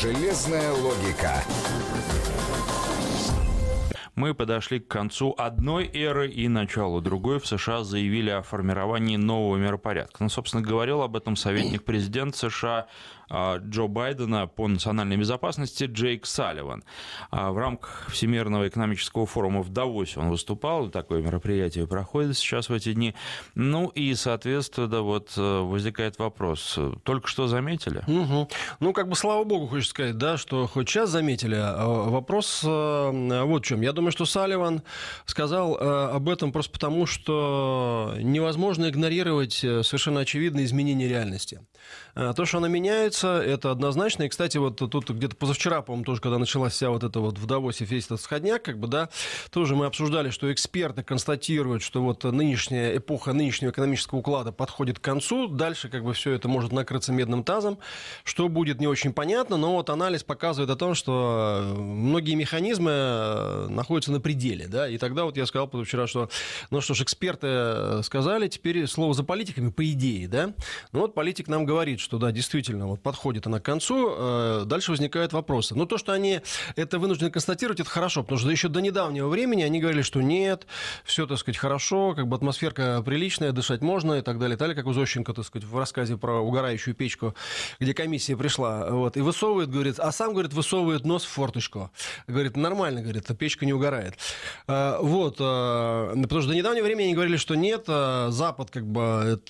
Железная логика. Мы подошли к концу одной эры и началу другой. В США заявили о формировании нового миропорядка. Ну, собственно, говорил об этом советник президента США а, Джо Байдена по национальной безопасности Джейк Салливан. А, в рамках Всемирного экономического форума в Давосе он выступал, такое мероприятие проходит сейчас в эти дни. Ну и, соответственно, вот э, возникает вопрос, только что заметили? Угу. Ну, как бы, слава богу, хочется сказать, да, что хоть сейчас заметили. А, вопрос э, вот в чем. Я думаю, что Салливан сказал э, об этом просто потому, что невозможно игнорировать совершенно очевидные изменения реальности. То, что она меняется, меняется, это однозначно. И, кстати, вот тут где-то позавчера, по-моему, тоже, когда началась вся вот эта вот в Давосе весь этот сходняк, как бы, да, тоже мы обсуждали, что эксперты констатируют, что вот нынешняя эпоха нынешнего экономического уклада подходит к концу, дальше как бы все это может накрыться медным тазом, что будет не очень понятно, но вот анализ показывает о том, что э, многие механизмы э, находятся на пределе, да, и тогда вот я сказал позавчера, что, ну что ж, эксперты э, сказали, теперь слово за политиками, по идее, да, ну вот политик нам говорит, что да, действительно, вот подходит она к концу, э, дальше возникают вопросы. Но ну, то, что они это вынуждены констатировать, это хорошо, потому что еще до недавнего времени они говорили, что нет, все, так сказать, хорошо, как бы атмосферка приличная, дышать можно и так далее, и так далее, как у Зощенко, так сказать, в рассказе про угорающую печку, где комиссия пришла, вот, и высовывает, говорит, а сам, говорит, высовывает нос в форточку. Говорит, нормально, говорит, печка не угорает. Э, вот, э, потому что до недавнего времени они говорили, что нет, Запад как бы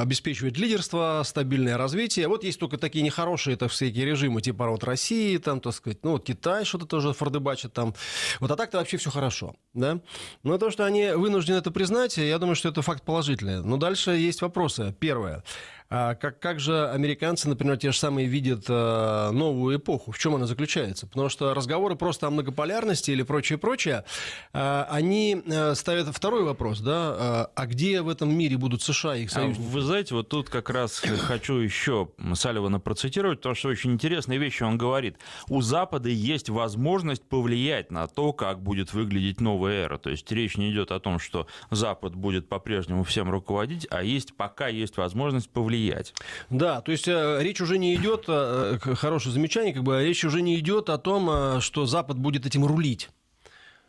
обеспечивает лидерство, стабильное развитие, вот есть только такие нехорошие это всякие режимы, типа вот России, там, так сказать, ну, вот Китай что-то тоже фордебачит там. Вот, а так-то вообще все хорошо, да? Но то, что они вынуждены это признать, я думаю, что это факт положительный. Но дальше есть вопросы. Первое. А как, как же американцы, например, те же самые видят э, новую эпоху? В чем она заключается? Потому что разговоры просто о многополярности или прочее-прочее, а, э, они ставят второй вопрос, да, э, а где в этом мире будут США и их а союзники? А вы знаете, вот тут как раз хочу еще Салливана процитировать, потому что очень интересные вещи он говорит. У Запада есть возможность повлиять на то, как будет выглядеть новая эра. То есть речь не идет о том, что Запад будет по-прежнему всем руководить, а есть пока есть возможность повлиять влиять. Да, то есть э, речь уже не идет, э, хорошее замечание, как бы а речь уже не идет о том, э, что Запад будет этим рулить.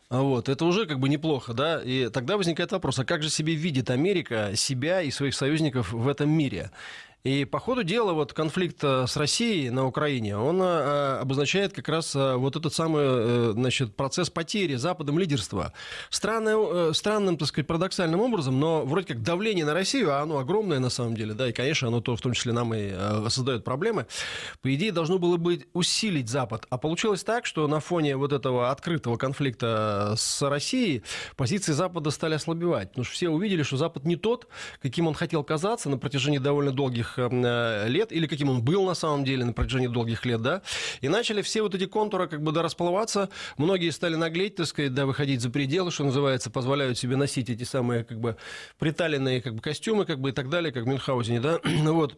Вот, это уже как бы неплохо, да, и тогда возникает вопрос, а как же себе видит Америка себя и своих союзников в этом мире? И по ходу дела вот конфликт э, с Россией на Украине, он э, э, обозначает как раз вот этот самый значит, процесс потери Западом лидерства. Странным, странным, так сказать, парадоксальным образом, но вроде как давление на Россию, а оно огромное на самом деле, да, и, конечно, оно то в том числе нам и создает проблемы, по идее, должно было бы усилить Запад. А получилось так, что на фоне вот этого открытого конфликта с Россией позиции Запада стали ослабевать, потому что все увидели, что Запад не тот, каким он хотел казаться на протяжении довольно долгих долгих эм, э, лет, или каким он был на самом деле на протяжении долгих лет, да, и начали все вот эти контуры как бы да, многие стали наглеть, так сказать, да, выходить за пределы, что называется, позволяют себе носить эти самые как бы приталенные как бы костюмы, как бы и так далее, как в Мюнхгаузене, да, ну вот,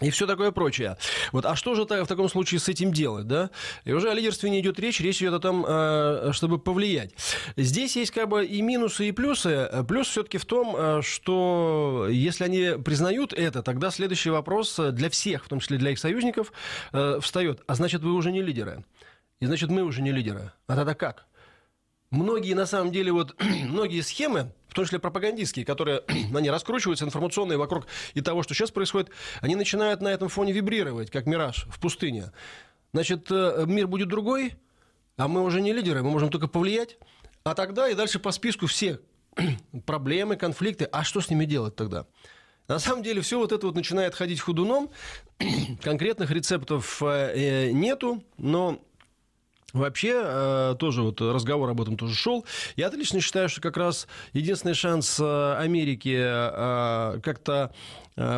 и все такое прочее. Вот, а что же в таком случае с этим делать, да? И уже о лидерстве не идет речь, речь идет о том, э, чтобы повлиять. Здесь есть как бы и минусы, и плюсы. Плюс все-таки в том, э, что если они признают это, тогда следующий вопрос для всех, в том числе для их союзников, э, встает. А значит, вы уже не лидеры. И значит, мы уже не лидеры. А тогда как? многие на самом деле вот многие схемы, в том числе пропагандистские, которые они раскручиваются информационные вокруг и того, что сейчас происходит, они начинают на этом фоне вибрировать, как мираж в пустыне. Значит, э, мир будет другой, а мы уже не лидеры, мы можем только повлиять. А тогда и дальше по списку все проблемы, конфликты. А что с ними делать тогда? На самом деле все вот это вот начинает ходить худуном. Конкретных рецептов э, э, нету, но Вообще, э, тоже вот разговор об этом тоже шел. Я отлично считаю, что как раз единственный шанс э, Америки э, как-то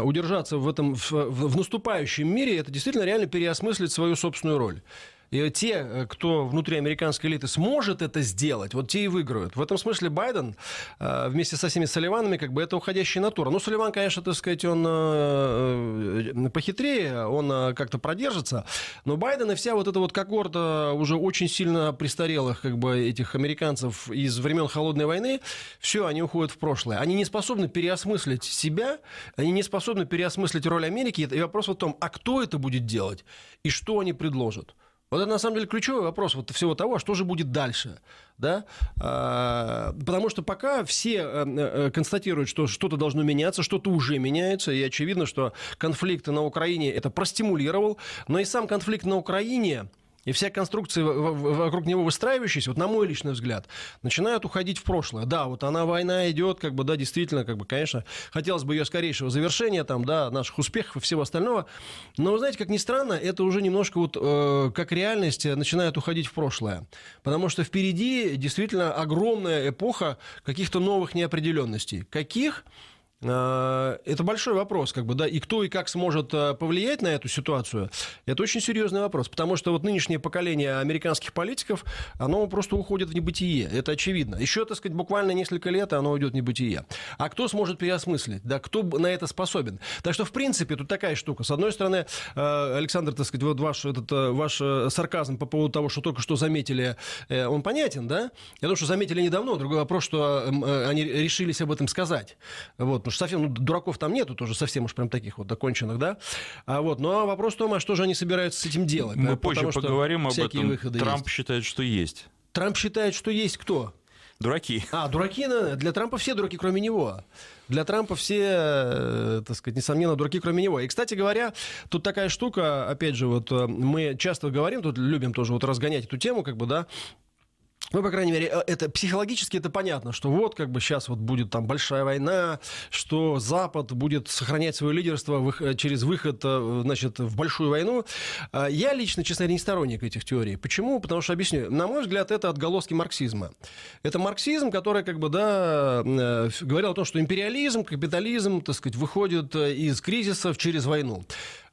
удержаться в этом в, в наступающем мире, это действительно реально переосмыслить свою собственную роль те, э, кто внутри американской элиты сможет это сделать, вот те и выиграют. В этом смысле Байден э, вместе со всеми Салливанами как бы это уходящая натура. Ну, Салливан, конечно, так сказать, он э, похитрее, он как-то продержится, но Байден и вся вот эта вот когорта уже очень сильно престарелых как бы этих американцев из времен Холодной войны, все, они уходят в прошлое. Они не способны переосмыслить себя, они не способны переосмыслить роль Америки. И вопрос в том, а кто это будет делать и что они предложат. Вот это на самом деле ключевой вопрос вот всего того, что же будет дальше. Да? А, потому что пока все э, э, констатируют, что что-то должно меняться, что-то уже меняется, и очевидно, что конфликт на Украине это простимулировал, но и сам конфликт на Украине и вся конструкция вокруг него выстраивающаяся, вот на мой личный взгляд, начинают уходить в прошлое. Да, вот она война идет, как бы, да, действительно, как бы, конечно, хотелось бы ее скорейшего завершения, там, да, наших успехов и всего остального. Но, вы знаете, как ни странно, это уже немножко вот э, как реальность э, начинает уходить в прошлое. Потому что впереди действительно огромная эпоха каких-то новых неопределенностей. Каких? А, это большой вопрос, как бы, да, и кто и как сможет э, повлиять на эту ситуацию, это очень серьезный вопрос, потому что вот нынешнее поколение американских политиков, оно просто уходит в небытие, это очевидно. Еще, так сказать, буквально несколько лет, оно уйдет в небытие. А кто сможет переосмыслить, да, кто на это способен? Так что, в принципе, тут такая штука. С одной стороны, э, Александр, так сказать, вот ваш, этот, э, ваш сарказм по поводу того, что только что заметили, он понятен, да? Я думаю, что заметили недавно, другой вопрос, что они решились об этом сказать. Вот, потому что совсем ну, дураков там нету тоже, совсем уж прям таких вот оконченных, да. А вот, но ну, а вопрос в том, а что же они собираются с этим делать? Мы да? позже потому поговорим об этом. Трамп есть. считает, что есть. Трамп считает, что есть кто? Дураки. А, дураки, для Трампа все дураки, кроме него. Для Трампа все, э, так сказать, несомненно, дураки, кроме него. И, кстати говоря, тут такая штука, опять же, вот э, мы часто говорим, тут любим тоже вот разгонять эту тему, как бы, да, ну, по крайней мере, э, это психологически это понятно, что вот как бы сейчас вот будет там большая война, что Запад будет сохранять свое лидерство в, э, через выход, э, значит, в большую войну. А я лично, честно говоря, не сторонник этих теорий. Почему? Потому что, объясню, на мой взгляд, это отголоски марксизма. Это марксизм, который, как бы, да, говорил о том, что империализм, капитализм, так сказать, выходит из кризисов через войну.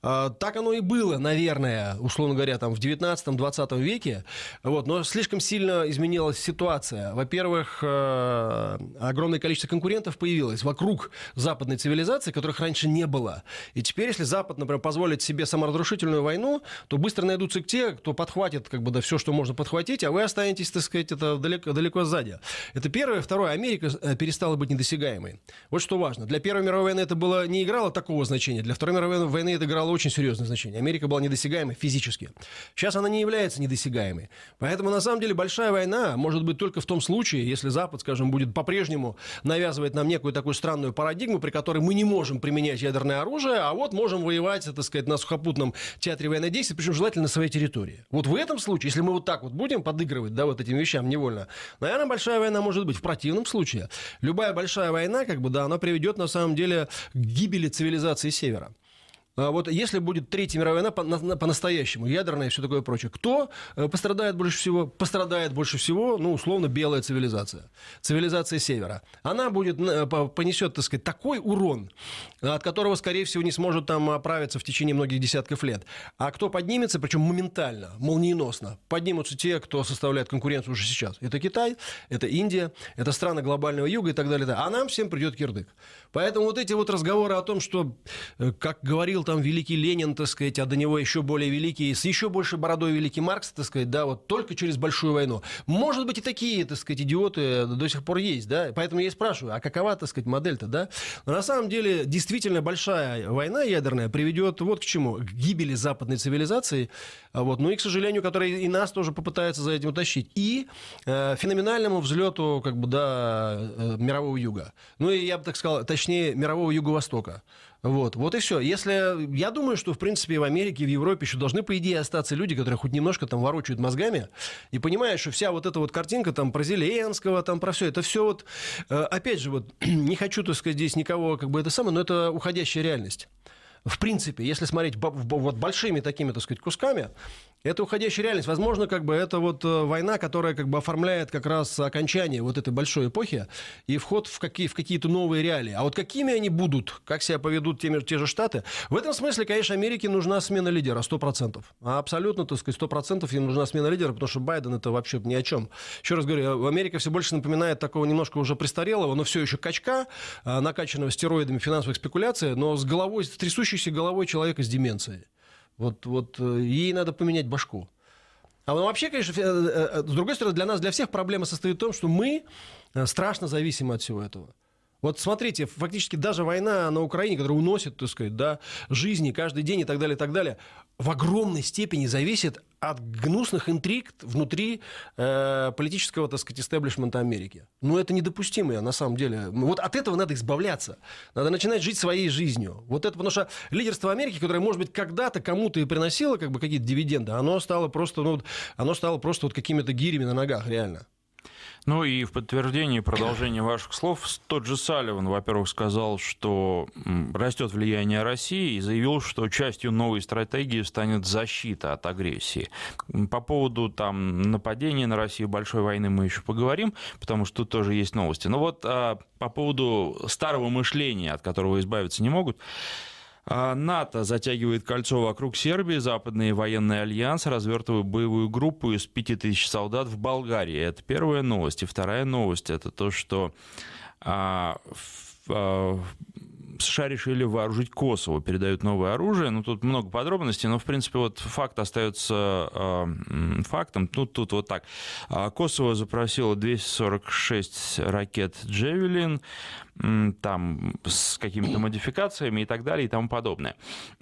А, так оно и было, наверное, условно говоря, там в 19-20 веке. Вот, но слишком сильно изменилась ситуация. Во-первых, э, огромное количество конкурентов появилось вокруг западной цивилизации, которых раньше не было. И теперь, если Запад, например, позволит себе саморазрушительную войну, то быстро найдутся те, кто подхватит как бы да, все, что можно подхватить, а вы останетесь, так сказать, это далеко, далеко сзади. Это первое. Второе. Америка э, перестала быть недосягаемой. Вот что важно. Для Первой мировой войны это было не играло такого значения. Для Второй мировой войны это играло имела очень серьезное значение. Америка была недосягаемой физически. Сейчас она не является недосягаемой. Поэтому, на самом деле, большая война может быть только в том случае, если Запад, скажем, будет по-прежнему навязывать нам некую такую странную парадигму, при которой мы не можем применять ядерное оружие, а вот можем воевать, так сказать, на сухопутном театре военной действий, причем желательно на своей территории. Вот в этом случае, если мы вот так вот будем подыгрывать, да, вот этим вещам невольно, наверное, большая война может быть. В противном случае любая большая война, как бы, да, она приведет, на самом деле, к гибели цивилизации Севера. А вот если будет Третья мировая война по- на- по-настоящему, ядерная и все такое прочее, кто э, пострадает больше всего? Пострадает больше всего, ну, условно, белая цивилизация, цивилизация Севера. Она будет, э, понесет, так сказать, такой урон, от которого, скорее всего, не сможет там оправиться в течение многих десятков лет. А кто поднимется, причем моментально, молниеносно, поднимутся те, кто составляет конкуренцию уже сейчас. Это Китай, это Индия, это страны глобального юга и так далее. А нам всем придет кирдык. Поэтому вот эти вот разговоры о том, что, э, как говорил там великий Ленин, так сказать, а до него еще более великий, с еще больше бородой великий Маркс, так сказать, да, вот только через большую войну. Может быть, и такие, так сказать, идиоты до сих пор есть, да, поэтому я и спрашиваю, а какова, так сказать, модель-то, да? Но на самом деле, действительно, большая война ядерная приведет вот к чему, к гибели западной цивилизации, а вот, ну и, к сожалению, которая и нас тоже попытается за этим утащить, и э, феноменальному взлету, как бы, да, э, мирового юга. Ну и я бы так сказал, точнее, мирового юго-востока. Вот, вот и все. Если э, я думаю, что в принципе в Америке, в Европе еще должны по идее остаться люди, которые хоть немножко там ворочают мозгами и понимаешь, что вся вот эта вот картинка там про Зеленского, там про все это все вот э, опять же вот не хочу так сказать здесь никого как бы это самое, но это уходящая реальность в принципе, если смотреть вот большими такими, так сказать, кусками, это уходящая реальность. Возможно, как бы это вот э, война, которая как бы оформляет как раз окончание вот этой большой эпохи и вход в, какие, в какие-то новые реалии. А вот какими они будут, как себя поведут те, те же Штаты, в этом смысле, конечно, Америке нужна смена лидера 100%. А абсолютно, так сказать, 100% им нужна смена лидера, потому что Байден это вообще ни о чем. Еще раз говорю, э, Америка все больше напоминает такого немножко уже престарелого, но все еще качка, э, накачанного стероидами финансовых спекуляций, но с головой, с трясущейся головой человека с деменцией. Вот, вот ей э, надо поменять башку. А вообще, конечно, э, э, с другой стороны, для нас, для всех проблема состоит в том, что мы страшно зависимы от всего этого. Вот смотрите, фактически даже война на Украине, которая уносит, так сказать, да, жизни каждый день и так далее, и так далее, в огромной степени зависит от гнусных интриг внутри э, политического, так сказать, истеблишмента Америки. Ну, это недопустимо, на самом деле. Вот от этого надо избавляться. Надо начинать жить своей жизнью. Вот это, потому что лидерство Америки, которое, может быть, когда-то кому-то и приносило как бы, какие-то дивиденды, оно стало просто, ну, оно стало просто вот какими-то гирями на ногах, реально. Ну и в подтверждение продолжения ваших слов, тот же Салливан, во-первых, сказал, что растет влияние России и заявил, что частью новой стратегии станет защита от агрессии. По поводу там нападения на Россию, большой войны мы еще поговорим, потому что тут тоже есть новости. Но вот а, по поводу старого мышления, от которого избавиться не могут, а, НАТО затягивает кольцо вокруг Сербии. Западный военный альянс развертывает боевую группу из 5000 солдат в Болгарии. Это первая новость. И вторая новость – это то, что а, в, а, США решили вооружить Косово, передают новое оружие. Ну, тут много подробностей, но, в принципе, вот факт остается э, фактом. Ну, тут вот так. А, Косово запросило 246 ракет «Джевелин», там с какими-то модификациями и так далее и тому подобное.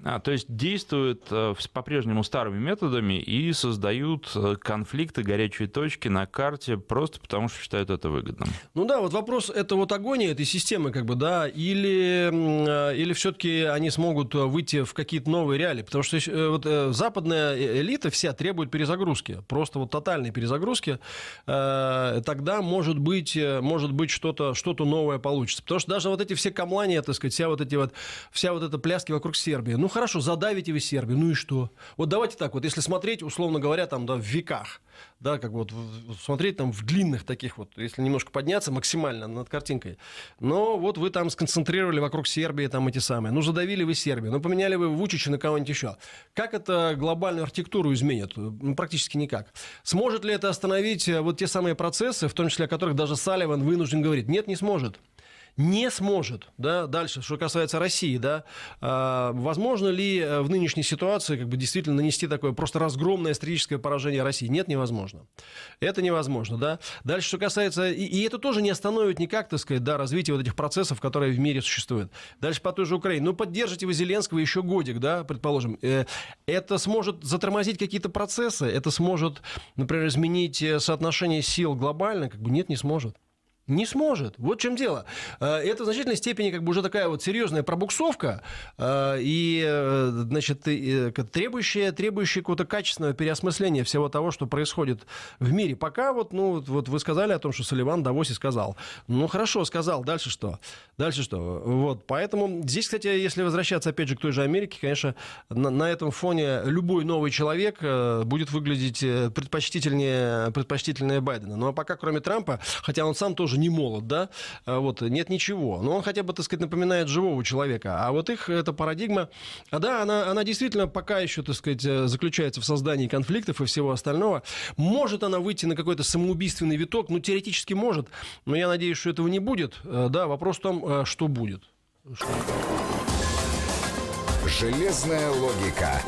А, то есть действуют э, по-прежнему старыми методами и создают э, конфликты, горячие точки на карте просто потому, что считают это выгодным. Ну да, вот вопрос, это вот агония этой системы, как бы, да, или Э, или все-таки они смогут э, выйти в какие-то новые реалии? Потому что э, вот, западная элита вся требует перезагрузки, просто вот тотальной перезагрузки. Тогда, может быть, может быть что-то что новое получится. Потому что даже вот эти все камлания, так сказать, вся вот, эти вот, вся вот эта пляски вокруг Сербии. Ну, хорошо, задавите вы Сербию, ну и что? Вот давайте так вот, если смотреть, условно говоря, там, да, в веках, да, как вот смотреть там в длинных таких вот, если немножко подняться максимально над картинкой. Но вот вы там сконцентрировали вокруг Сербии там эти самые. Ну, задавили вы Сербию, ну, поменяли вы Вучича на кого-нибудь еще. Как это глобальную архитектуру изменит? Ну, практически никак. Сможет ли это остановить э, вот те самые процессы, в том числе о которых даже Салливан вынужден говорить? Нет, не сможет не сможет. Да? Дальше, что касается России, да, а, возможно ли э, в нынешней ситуации как бы, действительно нанести такое просто разгромное историческое поражение России? Нет, невозможно. Это невозможно. Да? Дальше, что касается... И, и это тоже не остановит никак, так сказать, да, развитие вот этих процессов, которые в мире существуют. Дальше по той же Украине. Ну, поддержите вы Зеленского еще годик, да, предположим. Э, это сможет затормозить какие-то процессы, это сможет, например, изменить э, соотношение сил глобально, как бы нет, не сможет. Не сможет. Вот в чем дело. Э, это в значительной степени как бы уже такая вот серьезная пробуксовка э, и, э, значит, требующая, требующая какого-то качественного переосмысления всего того, что происходит в мире. Пока вот, ну, вот вы сказали о том, что Соливан Давоси сказал. Ну, хорошо, сказал. Дальше что? Дальше что? Вот. Поэтому здесь, кстати, если возвращаться опять же к той же Америке, конечно, на, на этом фоне любой новый человек будет выглядеть предпочтительнее, предпочтительнее Байдена. Но ну, а пока, кроме Трампа, хотя он сам тоже тоже не молод, да, а вот, нет ничего. Но он хотя бы, так сказать, напоминает живого человека. А вот их эта парадигма, а да, она, она действительно пока еще, так сказать, э, заключается в создании конфликтов и всего остального. Может она выйти на какой-то самоубийственный виток? Ну, теоретически может, но я надеюсь, что этого не будет. Э, да, вопрос в том, э, что будет. Что... Железная логика.